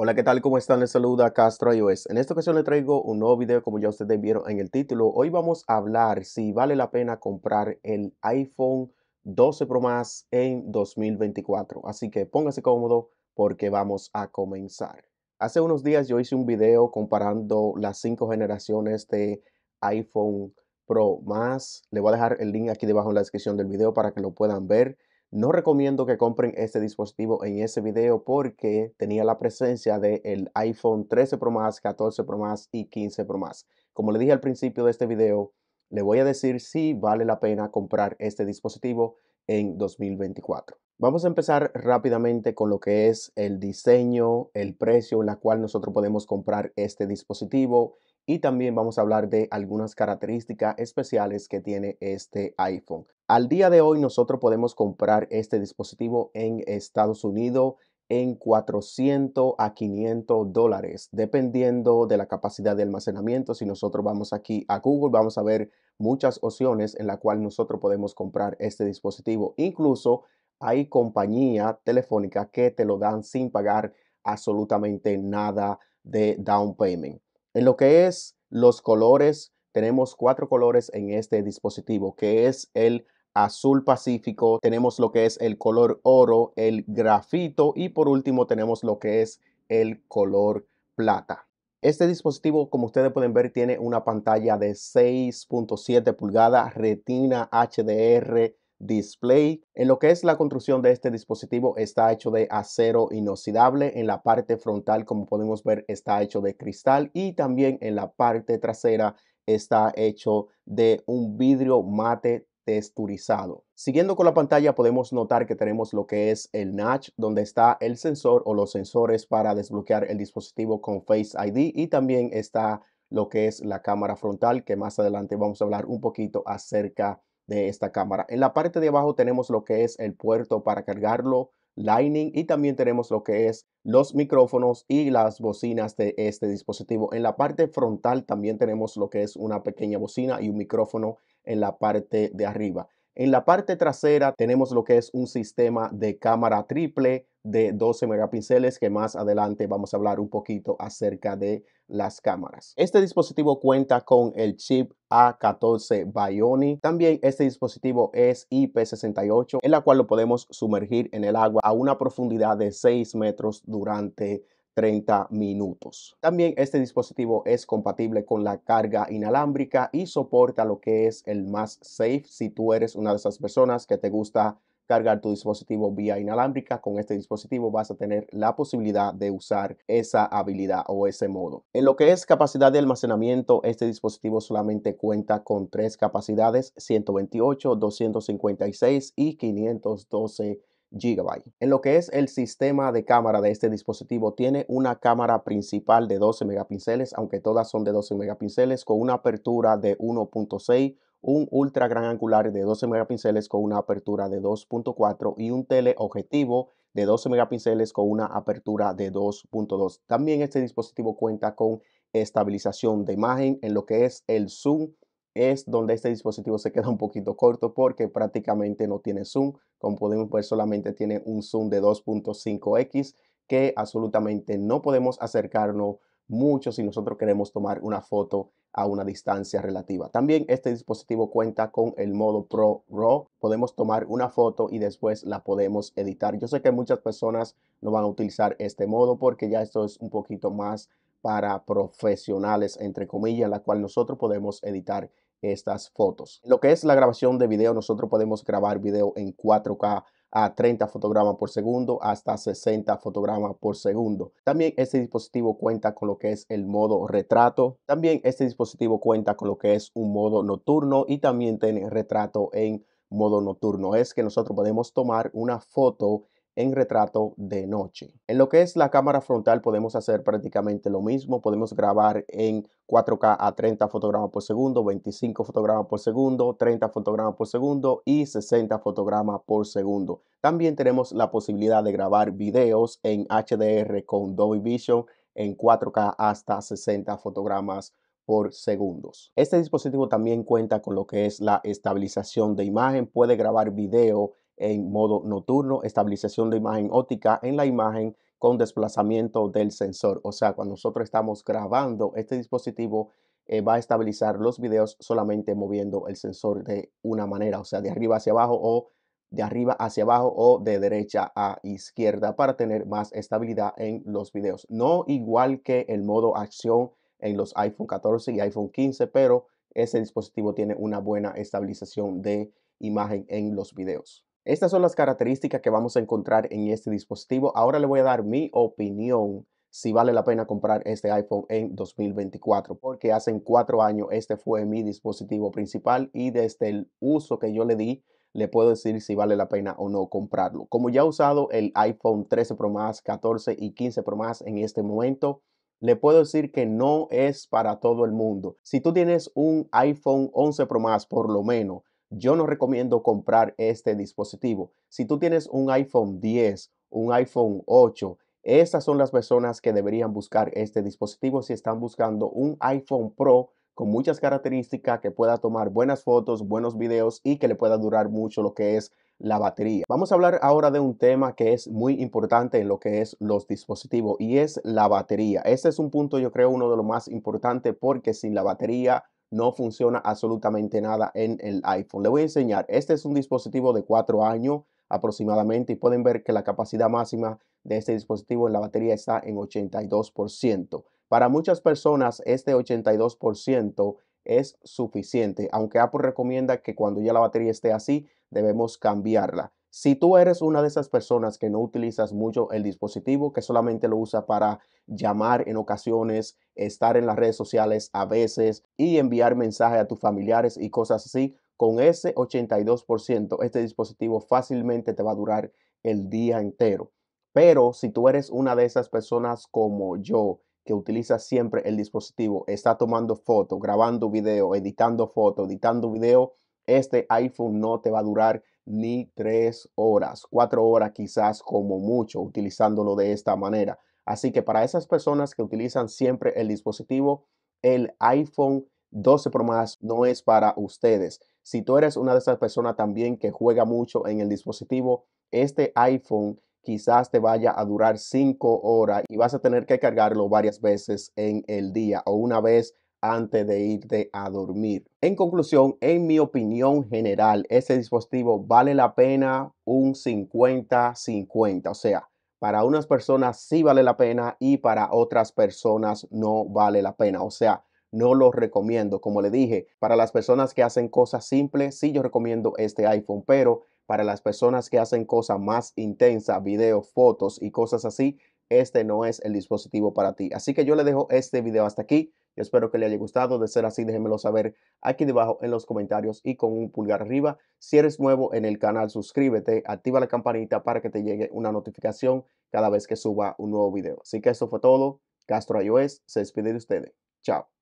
Hola, ¿qué tal? ¿Cómo están? Les saluda Castro iOS. En esta ocasión les traigo un nuevo video como ya ustedes vieron en el título. Hoy vamos a hablar si vale la pena comprar el iPhone 12 Pro Max en 2024. Así que póngase cómodo porque vamos a comenzar. Hace unos días yo hice un video comparando las cinco generaciones de iPhone Pro Max. Le voy a dejar el link aquí debajo en la descripción del video para que lo puedan ver. No recomiendo que compren este dispositivo en ese video porque tenía la presencia del iPhone 13 Pro Max, 14 Pro Max y 15 Pro Max. Como le dije al principio de este video, le voy a decir si vale la pena comprar este dispositivo en 2024. Vamos a empezar rápidamente con lo que es el diseño, el precio en la cual nosotros podemos comprar este dispositivo y también vamos a hablar de algunas características especiales que tiene este iPhone. Al día de hoy nosotros podemos comprar este dispositivo en Estados Unidos en 400 a 500 dólares, dependiendo de la capacidad de almacenamiento. Si nosotros vamos aquí a Google, vamos a ver muchas opciones en la cual nosotros podemos comprar este dispositivo. Incluso hay compañía telefónica que te lo dan sin pagar absolutamente nada de down payment. En lo que es los colores, tenemos cuatro colores en este dispositivo, que es el azul pacífico, tenemos lo que es el color oro, el grafito y por último tenemos lo que es el color plata. Este dispositivo, como ustedes pueden ver, tiene una pantalla de 6.7 pulgadas, retina HDR display. En lo que es la construcción de este dispositivo está hecho de acero inoxidable, en la parte frontal como podemos ver está hecho de cristal y también en la parte trasera está hecho de un vidrio mate texturizado. Siguiendo con la pantalla podemos notar que tenemos lo que es el notch donde está el sensor o los sensores para desbloquear el dispositivo con Face ID y también está lo que es la cámara frontal que más adelante vamos a hablar un poquito acerca de esta cámara. En la parte de abajo tenemos lo que es el puerto para cargarlo, Lightning y también tenemos lo que es los micrófonos y las bocinas de este dispositivo. En la parte frontal también tenemos lo que es una pequeña bocina y un micrófono en la parte de arriba. En la parte trasera tenemos lo que es un sistema de cámara triple, de 12 megapíxeles que más adelante vamos a hablar un poquito acerca de las cámaras. Este dispositivo cuenta con el chip A14 Bionic. También este dispositivo es IP68 en la cual lo podemos sumergir en el agua a una profundidad de 6 metros durante 30 minutos. También este dispositivo es compatible con la carga inalámbrica y soporta lo que es el más safe si tú eres una de esas personas que te gusta cargar tu dispositivo vía inalámbrica. Con este dispositivo vas a tener la posibilidad de usar esa habilidad o ese modo. En lo que es capacidad de almacenamiento, este dispositivo solamente cuenta con tres capacidades, 128, 256 y 512 GB. En lo que es el sistema de cámara de este dispositivo, tiene una cámara principal de 12 megapíxeles, aunque todas son de 12 megapíxeles, con una apertura de 1.6 un ultra gran angular de 12 megapíxeles con una apertura de 2.4 y un teleobjetivo de 12 megapíxeles con una apertura de 2.2. También este dispositivo cuenta con estabilización de imagen en lo que es el zoom es donde este dispositivo se queda un poquito corto porque prácticamente no tiene zoom. Como podemos ver, solamente tiene un zoom de 2.5x que absolutamente no podemos acercarnos mucho si nosotros queremos tomar una foto a una distancia relativa. También este dispositivo cuenta con el modo Pro RAW. Podemos tomar una foto y después la podemos editar. Yo sé que muchas personas no van a utilizar este modo porque ya esto es un poquito más para profesionales, entre comillas, la cual nosotros podemos editar estas fotos. Lo que es la grabación de video, nosotros podemos grabar video en 4K a 30 fotogramas por segundo hasta 60 fotogramas por segundo. También este dispositivo cuenta con lo que es el modo retrato. También este dispositivo cuenta con lo que es un modo nocturno y también tiene retrato en modo nocturno. Es que nosotros podemos tomar una foto en retrato de noche. En lo que es la cámara frontal podemos hacer prácticamente lo mismo, podemos grabar en 4K a 30 fotogramas por segundo, 25 fotogramas por segundo, 30 fotogramas por segundo y 60 fotogramas por segundo. También tenemos la posibilidad de grabar videos en HDR con Dolby Vision en 4K hasta 60 fotogramas por segundos. Este dispositivo también cuenta con lo que es la estabilización de imagen, puede grabar video en modo nocturno, estabilización de imagen óptica en la imagen con desplazamiento del sensor. O sea, cuando nosotros estamos grabando, este dispositivo eh, va a estabilizar los videos solamente moviendo el sensor de una manera, o sea, de arriba hacia abajo o de arriba hacia abajo o de derecha a izquierda para tener más estabilidad en los videos. No igual que el modo acción en los iPhone 14 y iPhone 15, pero ese dispositivo tiene una buena estabilización de imagen en los videos. Estas son las características que vamos a encontrar en este dispositivo. Ahora le voy a dar mi opinión si vale la pena comprar este iPhone en 2024, porque hace cuatro años este fue mi dispositivo principal y desde el uso que yo le di, le puedo decir si vale la pena o no comprarlo. Como ya he usado el iPhone 13 Pro Max, 14 y 15 Pro Max en este momento, le puedo decir que no es para todo el mundo. Si tú tienes un iPhone 11 Pro Max por lo menos yo no recomiendo comprar este dispositivo. Si tú tienes un iPhone 10, un iPhone 8, estas son las personas que deberían buscar este dispositivo si están buscando un iPhone Pro con muchas características que pueda tomar buenas fotos, buenos videos y que le pueda durar mucho lo que es la batería. Vamos a hablar ahora de un tema que es muy importante en lo que es los dispositivos y es la batería. Este es un punto yo creo uno de los más importantes porque sin la batería no funciona absolutamente nada en el iPhone. Le voy a enseñar, este es un dispositivo de 4 años aproximadamente y pueden ver que la capacidad máxima de este dispositivo en la batería está en 82%. Para muchas personas este 82% es suficiente, aunque Apple recomienda que cuando ya la batería esté así debemos cambiarla. Si tú eres una de esas personas que no utilizas mucho el dispositivo, que solamente lo usa para llamar en ocasiones, estar en las redes sociales a veces y enviar mensajes a tus familiares y cosas así. Con ese 82%, este dispositivo fácilmente te va a durar el día entero. Pero si tú eres una de esas personas como yo, que utiliza siempre el dispositivo, está tomando fotos, grabando video, editando foto, editando video, este iPhone no te va a durar ni tres horas, cuatro horas quizás como mucho utilizándolo de esta manera. Así que para esas personas que utilizan siempre el dispositivo, el iPhone 12 Pro más no es para ustedes. Si tú eres una de esas personas también que juega mucho en el dispositivo, este iPhone quizás te vaya a durar 5 horas y vas a tener que cargarlo varias veces en el día o una vez antes de irte a dormir. En conclusión, en mi opinión general, este dispositivo vale la pena un 50-50, o sea, para unas personas sí vale la pena y para otras personas no vale la pena. O sea, no lo recomiendo. Como le dije, para las personas que hacen cosas simples, sí yo recomiendo este iPhone, pero para las personas que hacen cosas más intensas, videos, fotos y cosas así, este no es el dispositivo para ti. Así que yo le dejo este video hasta aquí. Espero que le haya gustado. De ser así, déjenmelo saber aquí debajo en los comentarios y con un pulgar arriba. Si eres nuevo en el canal, suscríbete, activa la campanita para que te llegue una notificación cada vez que suba un nuevo video. Así que eso fue todo. Castro iOS se despide de ustedes. Chao.